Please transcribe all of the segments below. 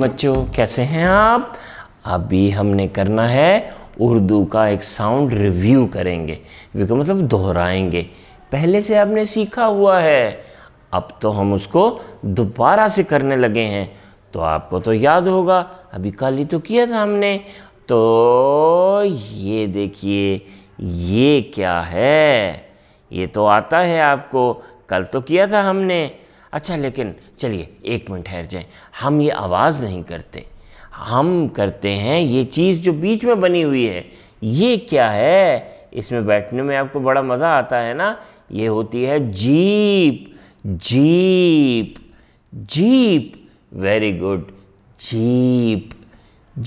बच्चों कैसे हैं आप अभी हमने करना है उर्दू का एक साउंड रिव्यू करेंगे मतलब दोहराएंगे पहले से आपने सीखा हुआ है अब तो हम उसको दोबारा से करने लगे हैं तो आपको तो याद होगा अभी कल ही तो किया था हमने तो ये देखिए ये क्या है ये तो आता है आपको कल तो किया था हमने अच्छा लेकिन चलिए एक मिनट ठहर जाए हम ये आवाज़ नहीं करते हम करते हैं ये चीज़ जो बीच में बनी हुई है ये क्या है इसमें बैठने में आपको बड़ा मज़ा आता है ना ये होती है jeep jeep jeep very good jeep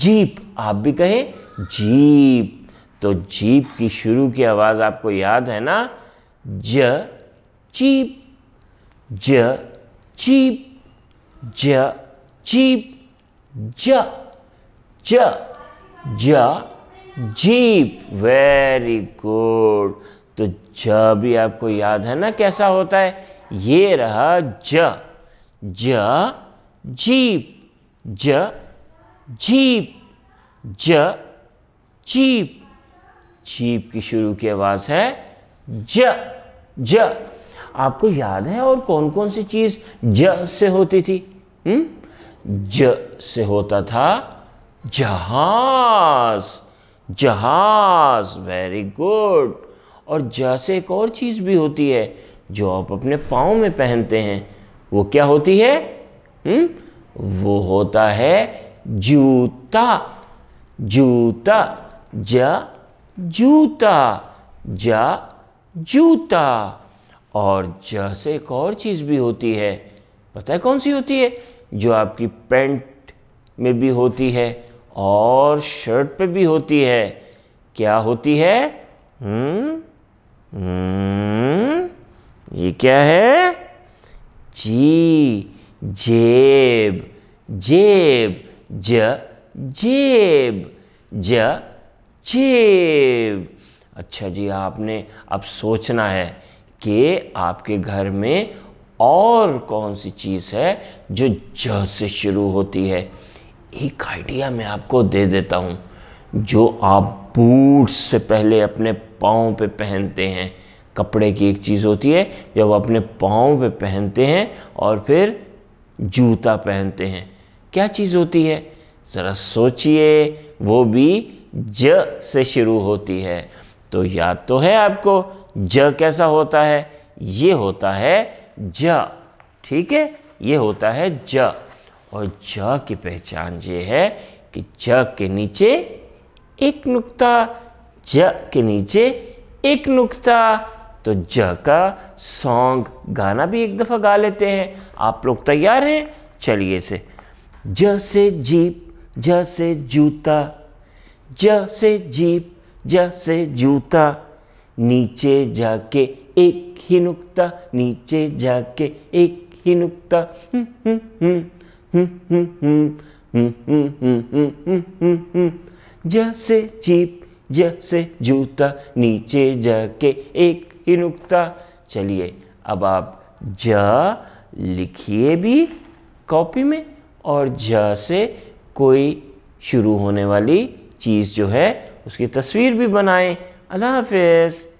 jeep आप भी कहें जीप तो जीप की शुरू की आवाज़ आपको याद है ना ज चीप ज चीप ज चीप ज j ज जीप वेरी गुड तो ज भी आपको याद है ना कैसा होता है ये रहा ज ज जीप ज जीप ज चीप चीप की शुरू की आवाज़ है ज ज आपको याद है और कौन कौन सी चीज ज से होती थी हुँ? हम्म? ज से होता था जहाज जहाज वेरी गुड और ज से एक और चीज़ भी होती है जो आप अपने पाओ में पहनते हैं वो क्या होती है हुँ? हम्म? वो होता है जूता जूता ज जूता ज जूता और ज से एक और चीज़ भी होती है पता है कौन सी होती है जो आपकी पैंट में भी होती है और शर्ट पे भी होती है क्या होती है हम्म हम्म ये क्या है जी जेब जेब ज जेब ज जेब अच्छा जी आपने अब सोचना है कि आपके घर में और कौन सी चीज़ है जो ज से शुरू होती है एक आइडिया मैं आपको दे देता हूँ जो आप बूट से पहले अपने पाँव पे पहनते हैं कपड़े की एक चीज़ होती है जब अपने पाँव पे पहनते हैं और फिर जूता पहनते हैं क्या चीज़ होती है ज़रा सोचिए वो भी ज से शुरू होती है तो याद तो है आपको ज कैसा होता है ये होता है ज ठीक है ये होता है ज और ज की पहचान ये है कि ज के नीचे एक नुक्ता ज के नीचे एक नुक्ता तो ज का सॉन्ग गाना भी एक दफ़ा गा लेते हैं आप लोग तैयार हैं चलिए से ज से जीप ज से जूता ज से जीप जैसे जूता नीचे जाके एक ही नुक्ता नीचे जाके एक ही नुक्ता जैसे चीप जैसे जूता नीचे जाके एक ही नुक्ता चलिए अब आप ज लिखिए भी कॉपी में और ज से कोई शुरू होने वाली चीज़ जो है उसकी तस्वीर भी बनाएं अल्लाह हाफिज़